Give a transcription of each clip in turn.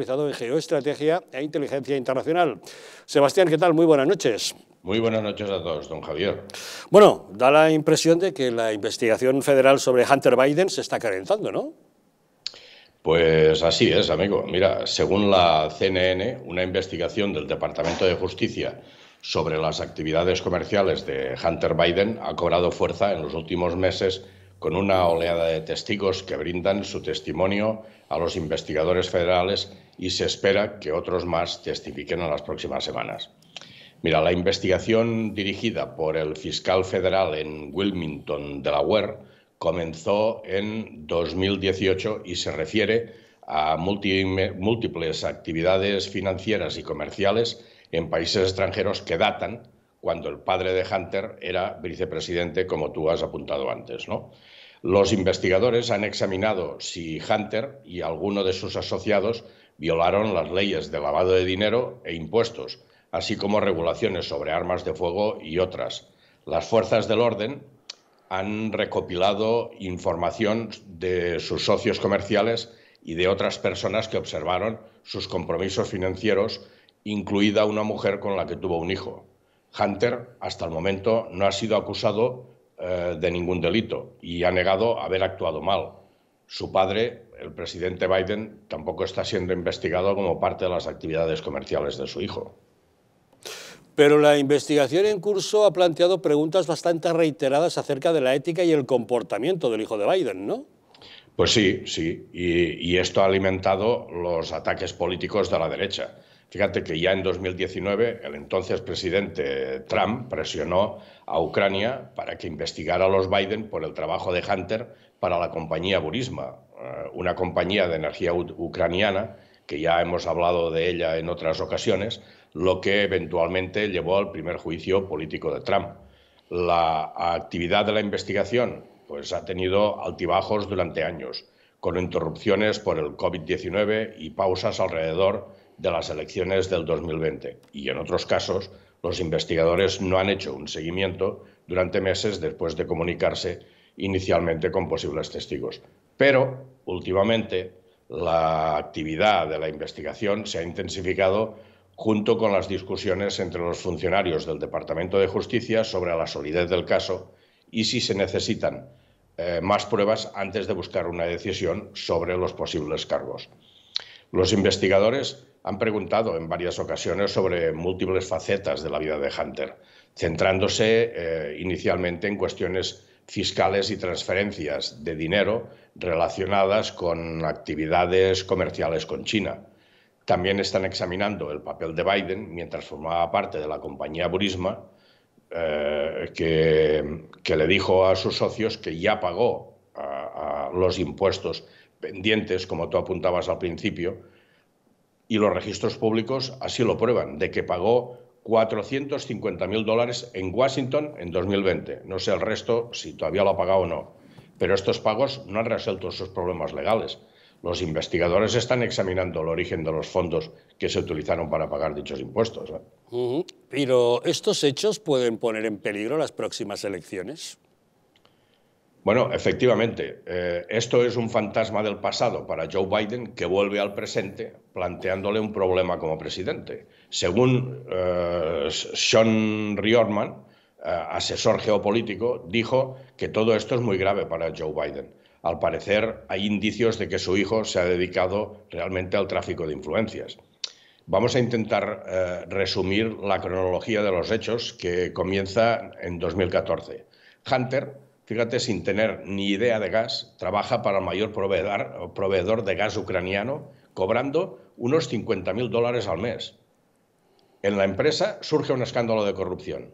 en geoestrategia e inteligencia internacional. Sebastián, ¿qué tal? Muy buenas noches. Muy buenas noches a todos, don Javier. Bueno, da la impresión de que la investigación federal sobre Hunter Biden se está carenzando, ¿no? Pues así es, amigo. Mira, según la CNN, una investigación del Departamento de Justicia sobre las actividades comerciales de Hunter Biden ha cobrado fuerza en los últimos meses con una oleada de testigos que brindan su testimonio a los investigadores federales y se espera que otros más testifiquen en las próximas semanas. Mira, la investigación dirigida por el fiscal federal en Wilmington, Delaware, comenzó en 2018 y se refiere a múltiples actividades financieras y comerciales en países extranjeros que datan cuando el padre de Hunter era vicepresidente, como tú has apuntado antes. Los investigadores han examinado si Hunter y alguno de sus asociados violaron las leyes de lavado de dinero e impuestos, así como regulaciones sobre armas de fuego y otras. Las fuerzas del orden han recopilado información de sus socios comerciales y de otras personas que observaron sus compromisos financieros, incluida una mujer con la que tuvo un hijo. Hunter, hasta el momento, no ha sido acusado eh, de ningún delito y ha negado haber actuado mal. Su padre, el presidente Biden, tampoco está siendo investigado como parte de las actividades comerciales de su hijo. Pero la investigación en curso ha planteado preguntas bastante reiteradas acerca de la ética y el comportamiento del hijo de Biden, ¿no? Pues sí, sí. Y, esto ha alimentado los ataques políticos de la derecha. Fíjate que ya en 2019 el entonces presidente Trump presionó a Ucrania para que investigara a los Biden por el trabajo de Hunter para la compañía Burisma, eh, una compañía de energía ucraniana que ya hemos hablado de ella en otras ocasiones, lo que eventualmente llevó al primer juicio político de Trump. La actividad de la investigación pues, ha tenido altibajos durante años, con interrupciones por el COVID-19 y pausas alrededor de las elecciones del 2020. Y en otros casos, los investigadores no han hecho un seguimiento durante meses después de comunicarse inicialmente con posibles testigos. Pero últimamente la actividad de la investigación se ha intensificado junto con las discusiones entre los funcionarios del Departamento de Justicia sobre la solidez del caso y si se necesitan eh, más pruebas antes de buscar una decisión sobre los posibles cargos. Los investigadores han preguntado en varias ocasiones sobre múltiples facetas de la vida de Hunter, centrándose eh, inicialmente en cuestiones fiscales y transferencias de dinero relacionadas con actividades comerciales con China. También están examinando el papel de Biden mientras formaba parte de la compañía Burisma, eh, que, le dijo a sus socios que ya pagó los impuestos pendientes, como tú apuntabas al principio, y los registros públicos así lo prueban, de que pagó 450.000 dólares en Washington en 2020. No sé el resto si todavía lo ha pagado o no, pero estos pagos no han resuelto sus problemas legales. Los investigadores están examinando el origen de los fondos que se utilizaron para pagar dichos impuestos. ¿eh? Pero estos hechos pueden poner en peligro las próximas elecciones. Bueno, efectivamente, eh, esto es un fantasma del pasado para Joe Biden que vuelve al presente planteándole un problema como presidente. Según eh, Sean Riorman, eh, asesor geopolítico, dijo que todo esto es muy grave para Joe Biden. Al parecer, hay indicios de que su hijo se ha dedicado realmente al tráfico de influencias. Vamos a intentar resumir la cronología de los hechos que comienza en 2014. Hunter fíjate, sin tener ni idea de gas, trabaja para el mayor proveedor, de gas ucraniano, cobrando unos 50.000 dólares al mes. En la empresa surge un escándalo de corrupción.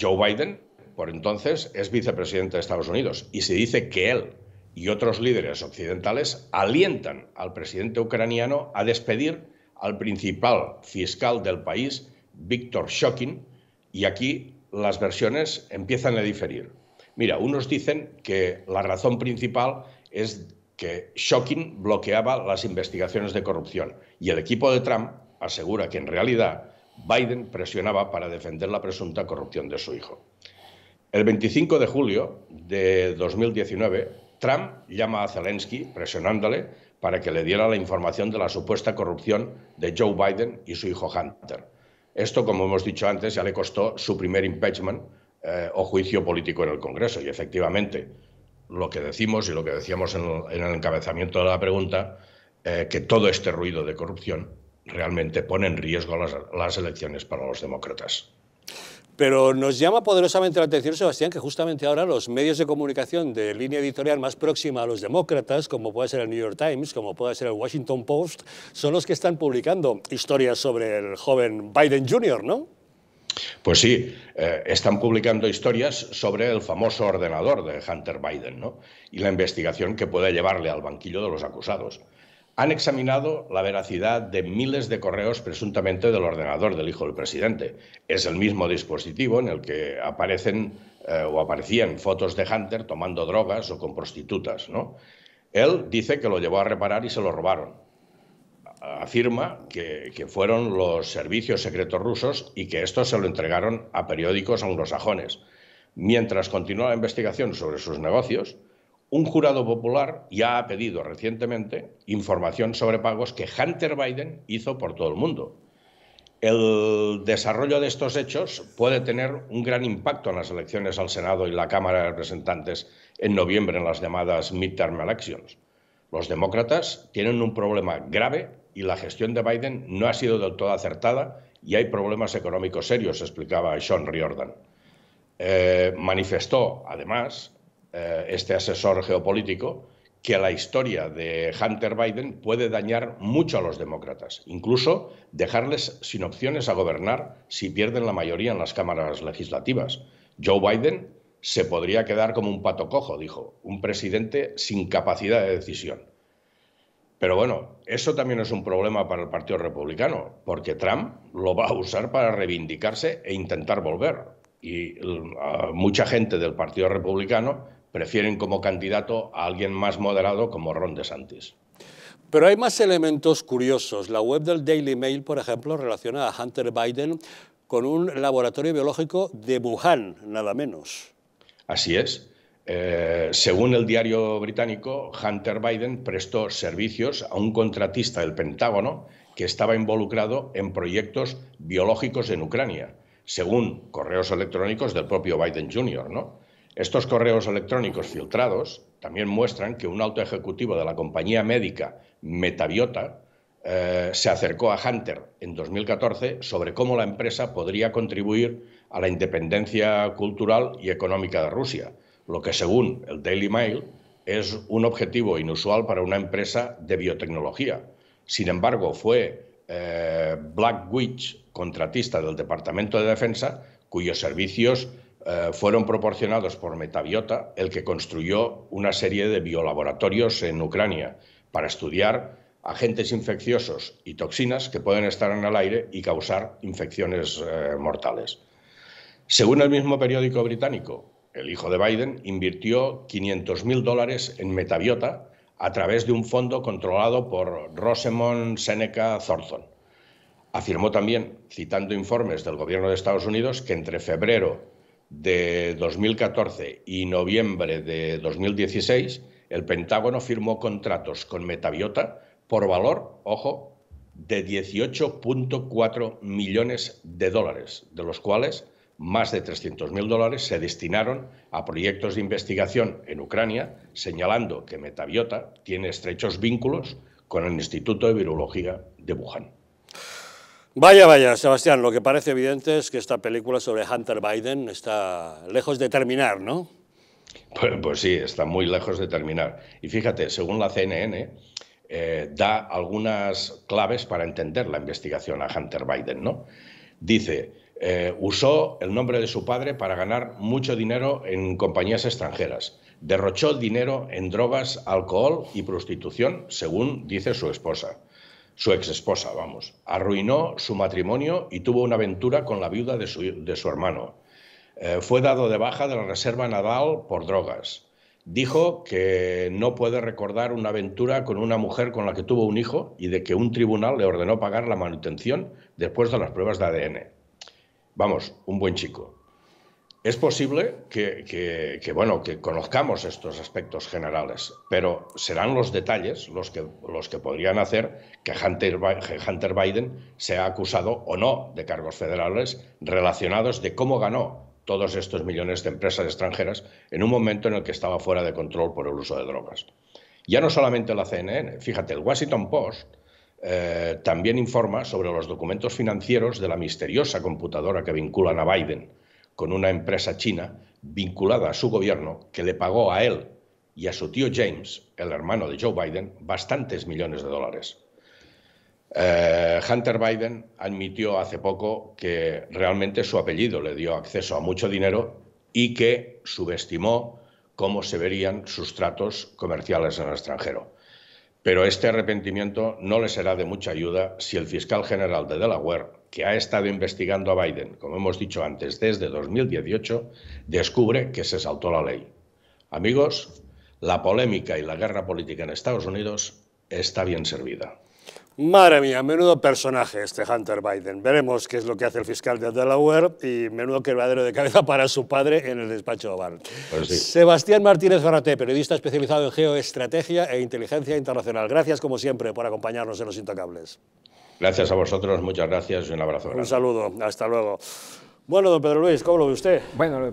Joe Biden, por entonces, es vicepresidente de Estados Unidos y se dice que él y otros líderes occidentales alientan al presidente ucraniano a despedir al principal fiscal del país, Víctor Shokin, y aquí las versiones empiezan a diferir. Mira, unos dicen que la razón principal es que Shocking bloqueaba las investigaciones de corrupción y el equipo de Trump asegura que en realidad Biden presionaba para defender la presunta corrupción de su hijo. El 25 de julio de 2019, Trump llama a Zelensky presionándole para que le diera la información de la supuesta corrupción de Joe Biden y su hijo Hunter. Esto, como hemos dicho antes, ya le costó su primer impeachment eh, o juicio político en el Congreso. Y efectivamente, lo que decimos y lo que decíamos en el, encabezamiento de la pregunta, eh, que todo este ruido de corrupción realmente pone en riesgo las, las elecciones para los demócratas. Pero nos llama poderosamente la atención, Sebastián, que justamente ahora los medios de comunicación de línea editorial más próxima a los demócratas, como puede ser el New York Times, como puede ser el Washington Post, son los que están publicando historias sobre el joven Biden Jr., ¿no? Pues sí, eh, están publicando historias sobre el famoso ordenador de Hunter Biden ¿no? y la investigación que puede llevarle al banquillo de los acusados. Han examinado la veracidad de miles de correos presuntamente del ordenador del hijo del presidente. Es el mismo dispositivo en el que aparecen eh, o aparecían fotos de Hunter tomando drogas o con prostitutas. ¿no? Él dice que lo llevó a reparar y se lo robaron afirma que, fueron los servicios secretos rusos y que estos se lo entregaron a periódicos anglosajones. Mientras continúa la investigación sobre sus negocios, un jurado popular ya ha pedido recientemente información sobre pagos que Hunter Biden hizo por todo el mundo. El desarrollo de estos hechos puede tener un gran impacto en las elecciones al Senado y la Cámara de Representantes en noviembre en las llamadas midterm elections. Los demócratas tienen un problema grave y la gestión de Biden no ha sido del todo acertada y hay problemas económicos serios, explicaba Sean Riordan. Eh, manifestó, además, eh, este asesor geopolítico, que la historia de Hunter Biden puede dañar mucho a los demócratas, incluso dejarles sin opciones a gobernar si pierden la mayoría en las cámaras legislativas. Joe Biden se podría quedar como un pato cojo, dijo, un presidente sin capacidad de decisión. Pero bueno, eso también es un problema para el Partido Republicano, porque Trump lo va a usar para reivindicarse e intentar volver. Y mucha gente del Partido Republicano prefieren como candidato a alguien más moderado como Ron DeSantis. Pero hay más elementos curiosos. La web del Daily Mail, por ejemplo, relaciona a Hunter Biden con un laboratorio biológico de Wuhan, nada menos. Así es. Eh, según el diario británico, Hunter Biden prestó servicios a un contratista del Pentágono que estaba involucrado en proyectos biológicos en Ucrania, según correos electrónicos del propio Biden Jr. ¿no? Estos correos electrónicos filtrados también muestran que un alto ejecutivo de la compañía médica Metabiota eh, se acercó a Hunter en 2014 sobre cómo la empresa podría contribuir a la independencia cultural y económica de Rusia, lo que según el Daily Mail es un objetivo inusual para una empresa de biotecnología. Sin embargo, fue Blackwitch, eh, Black Witch, contratista del Departamento de Defensa, cuyos servicios eh, fueron proporcionados por Metabiota, el que construyó una serie de biolaboratorios en Ucrania para estudiar agentes infecciosos y toxinas que pueden estar en el aire y causar infecciones eh, mortales. Según el mismo periódico británico, el hijo de Biden invirtió 500.000 dólares en metabiota a través de un fondo controlado por Rosemont Seneca Thornton. Afirmó también, citando informes del gobierno de Estados Unidos, que entre febrero de 2014 y noviembre de 2016, el Pentágono firmó contratos con Metabiota por valor, ojo, de 18.4 millones de dólares, de los cuales más de 300.000 dólares se destinaron a proyectos de investigación en Ucrania, señalando que Metabiota tiene estrechos vínculos con el Instituto de Virología de Wuhan. Vaya, vaya, Sebastián, lo que parece evidente es que esta película sobre Hunter Biden está lejos de terminar, ¿no? Pues, pues sí, está muy lejos de terminar. Y fíjate, según la CNN, eh, da algunas claves para entender la investigación a Hunter Biden. ¿no? Dice, eh, usó el nombre de su padre para ganar mucho dinero en compañías extranjeras. Derrochó dinero en drogas, alcohol y prostitución, según dice su esposa. Su ex esposa, vamos. Arruinó su matrimonio y tuvo una aventura con la viuda de su, hermano. Eh, fue dado de baja de la Reserva Nadal por drogas dijo que no puede recordar una aventura con una mujer con la que tuvo un hijo y de que un tribunal le ordenó pagar la manutención después de las pruebas de ADN. Vamos, un buen chico. Es posible que, bueno, que conozcamos estos aspectos generales, pero serán los detalles los que, los que podrían hacer que Hunter, Hunter Biden sea acusado o no de cargos federales relacionados de cómo ganó todos estos millones de empresas extranjeras en un momento en el que estaba fuera de control por el uso de drogas. Ya no solamente la CNN, fíjate, el Washington Post eh, también informa sobre los documentos financieros de la misteriosa computadora que vinculan a Biden con una empresa china vinculada a su gobierno que le pagó a él y a su tío James, el hermano de Joe Biden, bastantes millones de dólares. Eh, Hunter Biden admitió hace poco que realmente su apellido le dio acceso a mucho dinero y que subestimó cómo se verían sus tratos comerciales en el extranjero. Pero este arrepentimiento no le será de mucha ayuda si el fiscal general de Delaware, que ha estado investigando a Biden, como hemos dicho antes, desde 2018, descubre que se saltó la ley. Amigos, la polémica y la guerra política en Estados Unidos está bien servida. Madre mía, menudo personaje este Hunter Biden. Veremos qué es lo que hace el fiscal de Delaware y menudo quebradero de cabeza para su padre en el despacho Oval. Pues Sebastián Martínez Barraté, periodista especializado en geoestrategia e inteligencia internacional. Gracias, como siempre, por acompañarnos en Los Intocables. Gracias a vosotros, muchas gracias y un abrazo. Grande. Un saludo, hasta luego. Bueno, don Pedro Luis, ¿cómo lo ve usted? Bueno,